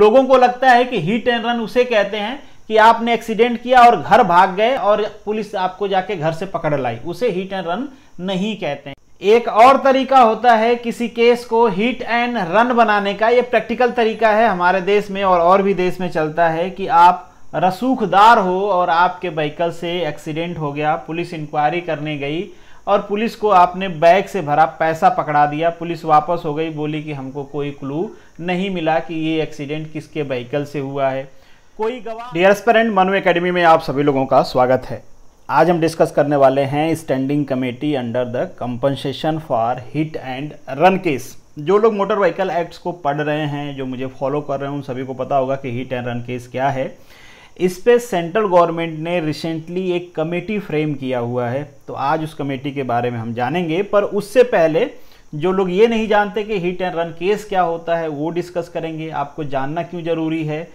लोगों को लगता है कि हिट एंड रन उसे कहते हैं कि आपने एक्सीडेंट किया और घर भाग गए और पुलिस आपको जाके घर से पकड़ लाई उसे हिट एंड रन नहीं कहते हैं एक और तरीका होता है किसी केस को हिट एंड रन बनाने का ये प्रैक्टिकल तरीका है हमारे देश में और और भी देश में चलता है कि आप रसूखदार हो और आपके व्हीकल से एक्सीडेंट हो गया पुलिस इंक्वायरी करने गई और पुलिस को आपने बैग से भरा पैसा पकड़ा दिया पुलिस वापस हो गई बोली कि हमको कोई क्लू नहीं मिला कि ये एक्सीडेंट किसके व्हीकल से हुआ है कोई गवाह डियर स्पेरेंट मनु एकेडमी में आप सभी लोगों का स्वागत है आज हम डिस्कस करने वाले हैं standing committee under the compensation for hit and run case जो लोग मोटर व्हीकल एक्ट्स को पढ़ रहे हैं जो मुझे फॉलो कर रहे हैं उन सभी को पता होगा कि हिट एंड रन केस क्या है इस पर सेंट्रल गवर्नमेंट ने रिसेंटली एक कमेटी फ्रेम किया हुआ है तो आज उस कमेटी के बारे में हम जानेंगे पर उससे पहले जो लोग ये नहीं जानते कि हिट एंड रन केस क्या होता है वो डिस्कस करेंगे आपको जानना क्यों ज़रूरी है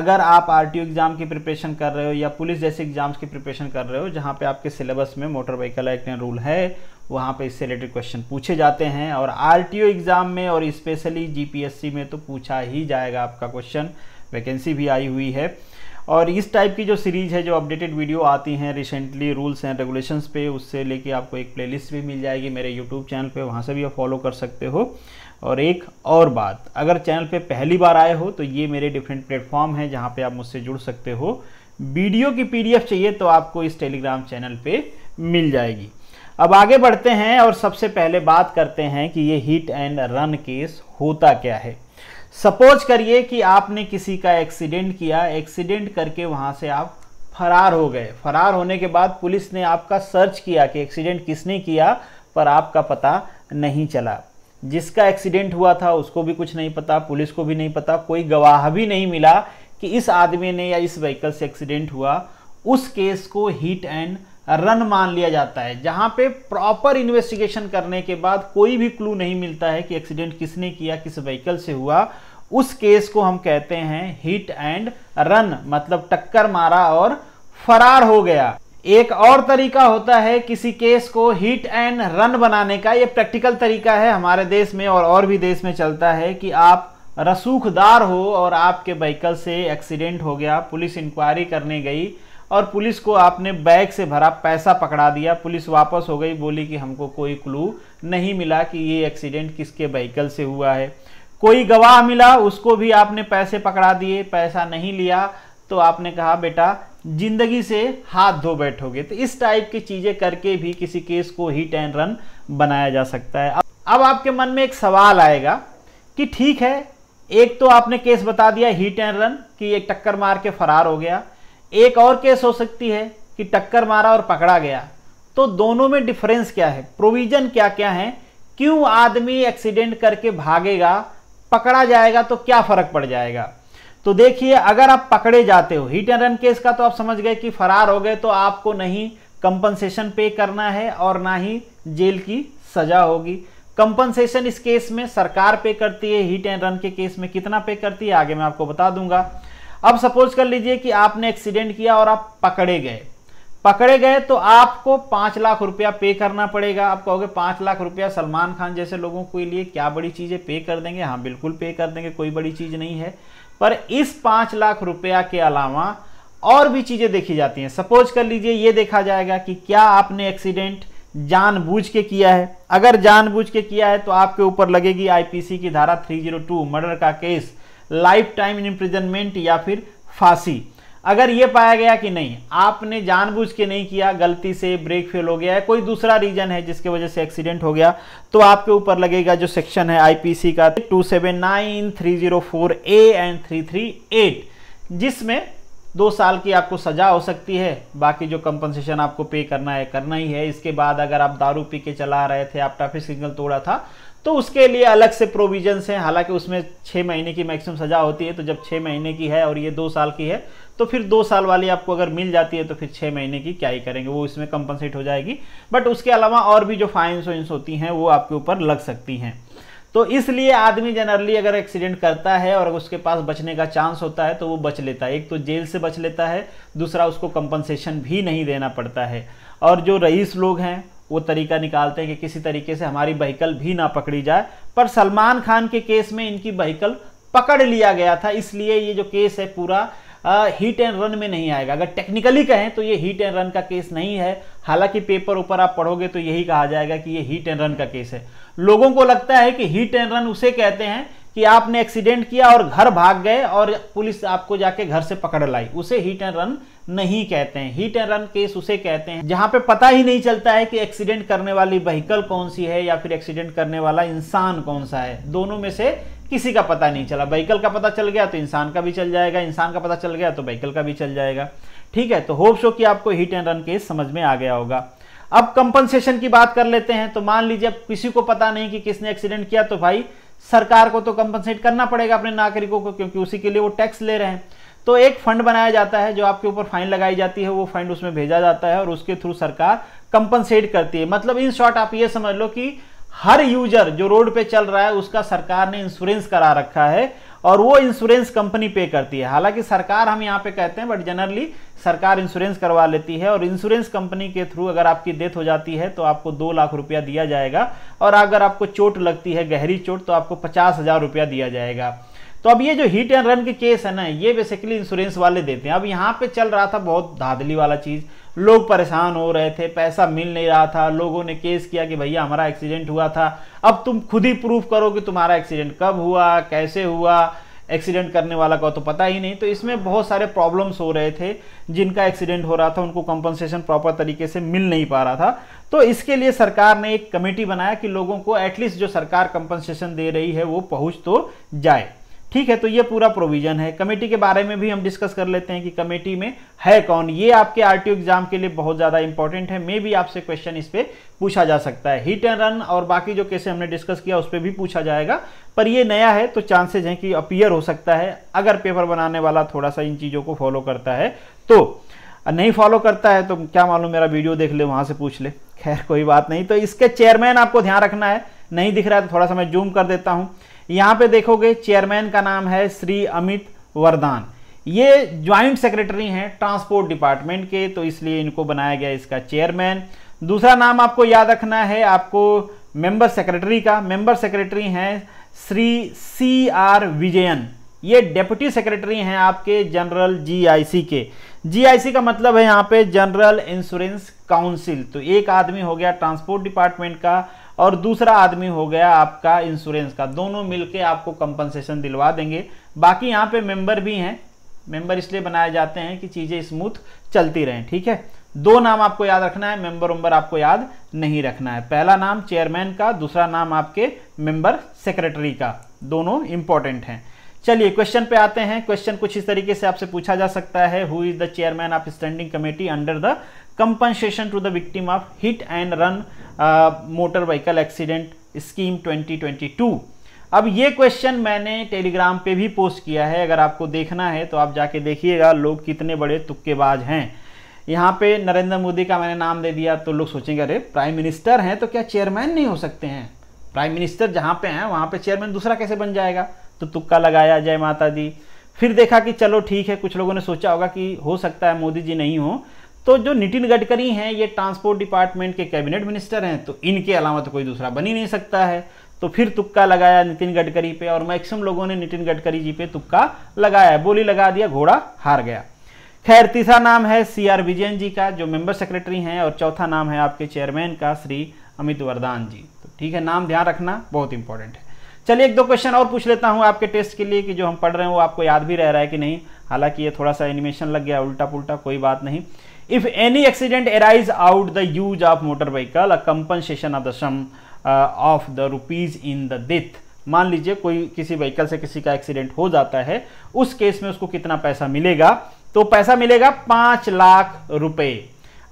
अगर आप आर एग्ज़ाम की प्रिपरेशन कर रहे हो या पुलिस जैसे एग्ज़ाम्स की प्रिपरेशन कर रहे हो जहाँ पे आपके सिलेबस में motor vehicle act and rule है वहाँ पे इससे रिलेटेड क्वेश्चन पूछे जाते हैं और आर एग्ज़ाम में और स्पेशली जी में तो पूछा ही जाएगा आपका क्वेश्चन वैकेंसी भी आई हुई है और इस टाइप की जो सीरीज़ है जो अपडेटेड वीडियो आती हैं रिसेंटली रूल्स एंड रेगुलेशंस पे उससे लेके आपको एक प्लेलिस्ट भी मिल जाएगी मेरे यूट्यूब चैनल पे वहाँ से भी आप फॉलो कर सकते हो और एक और बात अगर चैनल पे पहली बार आए हो तो ये मेरे डिफरेंट प्लेटफॉर्म हैं जहाँ पर आप मुझसे जुड़ सकते हो वीडियो की पीडीएफ चाहिए तो आपको इस टेलीग्राम चैनल पर मिल जाएगी अब आगे बढ़ते हैं और सबसे पहले बात करते हैं कि ये हिट एंड रन केस होता क्या है सपोज करिए कि आपने किसी का एक्सीडेंट किया एक्सीडेंट करके वहाँ से आप फरार हो गए फरार होने के बाद पुलिस ने आपका सर्च किया कि एक्सीडेंट किसने किया पर आपका पता नहीं चला जिसका एक्सीडेंट हुआ था उसको भी कुछ नहीं पता पुलिस को भी नहीं पता कोई गवाह भी नहीं मिला कि इस आदमी ने या इस व्हीकल से एक्सीडेंट हुआ उस केस को हीट एंड रन मान लिया जाता है जहां पे प्रॉपर इन्वेस्टिगेशन करने के बाद कोई भी क्लू नहीं मिलता है कि एक्सीडेंट किसने किया किस व्हीकल से हुआ उस केस को हम कहते हैं हिट एंड रन मतलब टक्कर मारा और फरार हो गया एक और तरीका होता है किसी केस को हिट एंड रन बनाने का ये प्रैक्टिकल तरीका है हमारे देश में और और भी देश में चलता है कि आप रसूखदार हो और आपके व्हीकल से एक्सीडेंट हो गया पुलिस इंक्वायरी करने गई और पुलिस को आपने बैग से भरा पैसा पकड़ा दिया पुलिस वापस हो गई बोली कि हमको कोई क्लू नहीं मिला कि ये एक्सीडेंट किसके व्हीकल से हुआ है कोई गवाह मिला उसको भी आपने पैसे पकड़ा दिए पैसा नहीं लिया तो आपने कहा बेटा जिंदगी से हाथ धो बैठोगे तो इस टाइप की चीज़ें करके भी किसी केस को हीट एंड रन बनाया जा सकता है अब आपके मन में एक सवाल आएगा कि ठीक है एक तो आपने केस बता दिया हिट एंड रन कि एक टक्कर मार के फरार हो गया एक और केस हो सकती है कि टक्कर मारा और पकड़ा गया तो दोनों में डिफरेंस क्या है प्रोविजन क्या क्या है क्यों आदमी एक्सीडेंट करके भागेगा पकड़ा जाएगा तो क्या फर्क पड़ जाएगा तो देखिए अगर आप पकड़े जाते हो हिट एंड रन केस का तो आप समझ गए कि फरार हो गए तो आपको नहीं कंपनसेशन पे करना है और ना ही जेल की सजा होगी कंपनसेशन इस केस में सरकार पे करती है हिट एंड रन के केस में कितना पे करती है आगे मैं आपको बता दूंगा अब सपोज कर लीजिए कि आपने एक्सीडेंट किया और आप पकड़े गए पकड़े गए तो आपको पांच लाख रुपया पे करना पड़ेगा आप कहोगे पांच लाख रुपया सलमान खान जैसे लोगों के लिए क्या बड़ी चीज़ें पे कर देंगे हाँ बिल्कुल पे कर देंगे कोई बड़ी चीज़ नहीं है पर इस पांच लाख रुपया के अलावा और भी चीज़ें देखी जाती हैं सपोज कर लीजिए ये देखा जाएगा कि क्या आपने एक्सीडेंट जानबूझ के किया है अगर जानबूझ के किया है तो आपके ऊपर लगेगी आईपीसी की धारा 302 मर्डर का केस लाइफ टाइम इम्प्रिजनमेंट या फिर फांसी अगर ये पाया गया कि नहीं आपने जानबूझ के नहीं किया गलती से ब्रेक फेल हो गया है कोई दूसरा रीजन है जिसके वजह से एक्सीडेंट हो गया तो आपके ऊपर लगेगा जो सेक्शन है आईपीसी का 279, 304 ए एंड 338 जिसमें दो साल की आपको सजा हो सकती है बाकी जो कंपनसेशन आपको पे करना है करना ही है इसके बाद अगर आप दारू पी के चला रहे थे आप ट्रैफिक सिग्नल तोड़ा था तो उसके लिए अलग से प्रोविजंस हैं हालांकि उसमें छः महीने की मैक्सिमम सज़ा होती है तो जब छः महीने की है और ये दो साल की है तो फिर दो साल वाली आपको अगर मिल जाती है तो फिर छः महीने की क्या ही करेंगे वो इसमें कंपनसेट हो जाएगी बट उसके अलावा और भी जो फाइन्स वाइन्स होती हैं वो आपके ऊपर लग सकती हैं तो इसलिए आदमी जनरली अगर एक्सीडेंट करता है और उसके पास बचने का चांस होता है तो वो बच लेता है एक तो जेल से बच लेता है दूसरा उसको कंपनसेशन भी नहीं देना पड़ता है और जो रईस लोग हैं वो तरीका निकालते हैं कि किसी तरीके से हमारी बहकल भी ना पकड़ी जाए पर सलमान खान के केस में इनकी बहकल पकड़ लिया गया था इसलिए ये जो केस है पूरा हीट एंड रन में नहीं आएगा अगर टेक्निकली कहें तो ये हीट एंड रन का केस नहीं है हालांकि पेपर ऊपर आप पढ़ोगे तो यही कहा जाएगा कि ये हीट एंड रन का केस है लोगों को लगता है कि हीट एंड रन उसे कहते हैं कि आपने एक्सीडेंट किया और घर भाग गए और पुलिस आपको जाके घर से पकड़ लाई उसे हीट एंड रन नहीं कहते हैं हिट एंड रन केस उसे कहते हैं जहां पे पता ही नहीं चलता है कि एक्सीडेंट करने वाली व्हीकल कौन सी है या फिर एक्सीडेंट करने वाला इंसान कौन सा है दोनों में से किसी का पता नहीं चला व्हीकल का पता चल गया तो इंसान का भी चल जाएगा इंसान का पता चल गया तो व्हीकल का भी चल जाएगा ठीक है तो होप शो कि आपको हिट एंड रन केस समझ में आ गया होगा अब कंपनसेशन की बात कर लेते हैं तो मान लीजिए अब किसी को पता नहीं कि किसने एक्सीडेंट किया तो भाई सरकार को तो कंपनसेट करना पड़ेगा अपने नागरिकों को क्योंकि उसी के लिए वो टैक्स ले रहे हैं तो एक फंड बनाया जाता है जो आपके ऊपर फाइन लगाई जाती है वो फंड उसमें भेजा जाता है और उसके थ्रू सरकार कंपनसेट करती है मतलब इन शॉर्ट आप ये समझ लो कि हर यूजर जो रोड पे चल रहा है उसका सरकार ने इंश्योरेंस करा रखा है और वो इंश्योरेंस कंपनी पे करती है हालांकि सरकार हम यहाँ पे कहते हैं बट जनरली सरकार इंश्योरेंस करवा लेती है और इंश्योरेंस कंपनी के थ्रू अगर आपकी डेथ हो जाती है तो आपको दो लाख रुपया दिया जाएगा और अगर आपको चोट लगती है गहरी चोट तो आपको पचास हजार रुपया दिया जाएगा तो अब ये जो हिट एंड रन के केस है ना ये बेसिकली इंश्योरेंस वाले देते हैं अब यहाँ पे चल रहा था बहुत धाधली वाला चीज़ लोग परेशान हो रहे थे पैसा मिल नहीं रहा था लोगों ने केस किया कि भैया हमारा एक्सीडेंट हुआ था अब तुम खुद ही प्रूफ करो कि तुम्हारा एक्सीडेंट कब हुआ कैसे हुआ एक्सीडेंट करने वाला का तो पता ही नहीं तो इसमें बहुत सारे प्रॉब्लम्स हो रहे थे जिनका एक्सीडेंट हो रहा था उनको कंपनसेशन प्रॉपर तरीके से मिल नहीं पा रहा था तो इसके लिए सरकार ने एक कमेटी बनाया कि लोगों को एटलीस्ट जो सरकार कंपनसेशन दे रही है वो पहुंच तो जाए ठीक है तो ये पूरा प्रोविजन है कमेटी के बारे में भी हम डिस्कस कर लेते हैं कि कमेटी में है कौन ये आपके आरटीओ एग्जाम के लिए बहुत ज़्यादा इंपॉर्टेंट है मे भी आपसे क्वेश्चन इस पर पूछा जा सकता है हिट एंड रन और बाकी जो केसे हमने डिस्कस किया उस पर भी पूछा जाएगा पर ये नया है तो चांसेज हैं कि अपियर हो सकता है अगर पेपर बनाने वाला थोड़ा सा इन चीज़ों को फॉलो करता है तो नहीं फॉलो करता है तो क्या मालूम मेरा वीडियो देख ले वहां से पूछ ले खैर कोई बात नहीं तो इसके चेयरमैन आपको ध्यान रखना है नहीं दिख रहा है तो थोड़ा सा मैं जूम कर देता हूँ यहां पे देखोगे चेयरमैन का नाम है श्री अमित वरदान ये ज्वाइंट सेक्रेटरी हैं ट्रांसपोर्ट डिपार्टमेंट के तो इसलिए इनको बनाया गया इसका चेयरमैन दूसरा नाम आपको याद रखना है आपको मेंबर सेक्रेटरी का मेंबर सेक्रेटरी हैं श्री सी आर विजयन ये डेप्यूटी सेक्रेटरी हैं आपके जनरल जीआईसी के जीआईसी का मतलब है यहाँ पे जनरल इंश्योरेंस काउंसिल तो एक आदमी हो गया ट्रांसपोर्ट डिपार्टमेंट का और दूसरा आदमी हो गया आपका इंश्योरेंस का दोनों मिलके आपको कंपनसेशन दिलवा देंगे बाकी यहाँ पे मेंबर भी हैं मेंबर इसलिए बनाए जाते हैं कि चीज़ें स्मूथ चलती रहें ठीक है दो नाम आपको याद रखना है मेंबर उम्बर आपको याद नहीं रखना है पहला नाम चेयरमैन का दूसरा नाम आपके मेंबर सेक्रेटरी का दोनों इंपॉर्टेंट हैं चलिए क्वेश्चन पे आते हैं क्वेश्चन कुछ इस तरीके से आपसे पूछा जा सकता है who is the chairman of standing committee under the compensation to the victim of hit and run motor vehicle accident scheme 2022 अब ये क्वेश्चन मैंने टेलीग्राम पे भी पोस्ट किया है अगर आपको देखना है तो आप जाके देखिएगा लोग कितने बड़े तुक्केबाज हैं यहाँ पे नरेंद्र मोदी का मैंने नाम दे दिया तो लोग सोचेंगे अरे प्राइम मिनिस्टर हैं तो क्या चेयरमैन नहीं हो सकते हैं प्राइम मिनिस्टर जहाँ पे हैं वहाँ पे चेयरमैन दूसरा कैसे बन जाएगा तो तुक्का लगाया जय माता दी फिर देखा कि चलो ठीक है कुछ लोगों ने सोचा होगा कि हो सकता है मोदी जी नहीं हो तो जो नितिन गडकरी हैं ये ट्रांसपोर्ट डिपार्टमेंट के कैबिनेट मिनिस्टर हैं तो इनके अलावा तो कोई दूसरा बन ही नहीं सकता है तो फिर तुक्का लगाया नितिन गडकरी पे और मैक्सिमम लोगों ने नितिन गडकरी जी पे तुक्का लगाया बोली लगा दिया घोड़ा हार गया खैर तीसरा नाम है सी आर विजयन जी का जो मेंबर सेक्रेटरी हैं और चौथा नाम है आपके चेयरमैन का श्री अमित वरदान जी तो ठीक है नाम ध्यान रखना बहुत इंपॉर्टेंट है चलिए एक दो क्वेश्चन और पूछ लेता हूँ आपके टेस्ट के लिए कि जो हम पढ़ रहे हैं वो आपको याद भी रह रहा है कि नहीं हालांकि ये थोड़ा सा एनिमेशन लग गया उल्टा पुल्टा कोई बात नहीं if any accident arise out the use of motor vehicle a compensation of the sum of the rupees in the death मान लीजिए कोई किसी व्हीकल से किसी का एक्सीडेंट हो जाता है उस केस में उसको कितना पैसा मिलेगा तो पैसा मिलेगा पांच लाख रुपए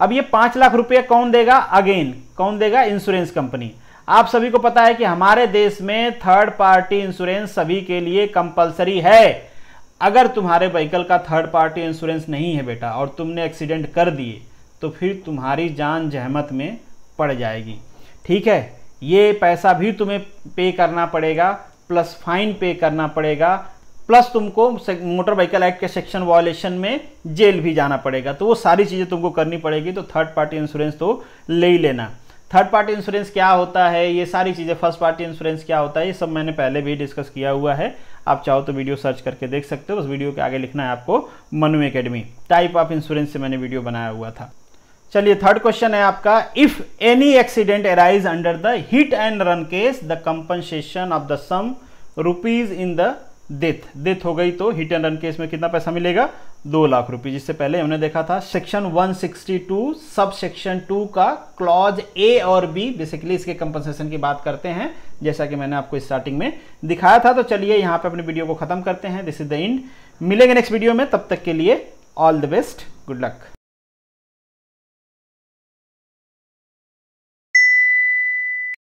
अब ये पांच लाख रुपए कौन देगा अगेन कौन देगा इंश्योरेंस कंपनी आप सभी को पता है कि हमारे देश में थर्ड पार्टी इंश्योरेंस सभी के लिए कंपलसरी है अगर तुम्हारे व्हीकल का थर्ड पार्टी इंश्योरेंस नहीं है बेटा और तुमने एक्सीडेंट कर दिए तो फिर तुम्हारी जान जहमत में पड़ जाएगी ठीक है ये पैसा भी तुम्हें पे करना पड़ेगा प्लस फाइन पे करना पड़ेगा प्लस तुमको मोटर व्हीकल एक्ट के सेक्शन वॉयलेशन में जेल भी जाना पड़ेगा तो वो सारी चीज़ें तुमको करनी पड़ेगी तो थर्ड पार्टी इंश्योरेंस तो ले ही लेना थर्ड पार्टी इंश्योरेंस क्या होता है ये सारी चीज़ें फर्स्ट पार्टी इंश्योरेंस क्या होता है ये सब मैंने पहले भी डिस्कस किया हुआ है आप चाहो तो वीडियो सर्च करके देख सकते हो उस वीडियो के आगे लिखना है आपको Manu academy type of insurance से मैंने वीडियो बनाया हुआ था चलिए थर्ड क्वेश्चन है आपका if any accident arise under the hit and run case the compensation of the sum rupees in the death death हो गई तो हिट एंड रन केस में कितना पैसा मिलेगा दो लाख रुपए जिससे पहले हमने देखा था सेक्शन 162 सब सेक्शन 2 का क्लॉज ए और बी बेसिकली इसके कंपनसेशन की बात करते हैं जैसा कि मैंने आपको स्टार्टिंग में दिखाया था तो चलिए यहां पे अपने वीडियो को खत्म करते हैं दिस इज द एंड मिलेंगे नेक्स्ट वीडियो में तब तक के लिए all the best good luck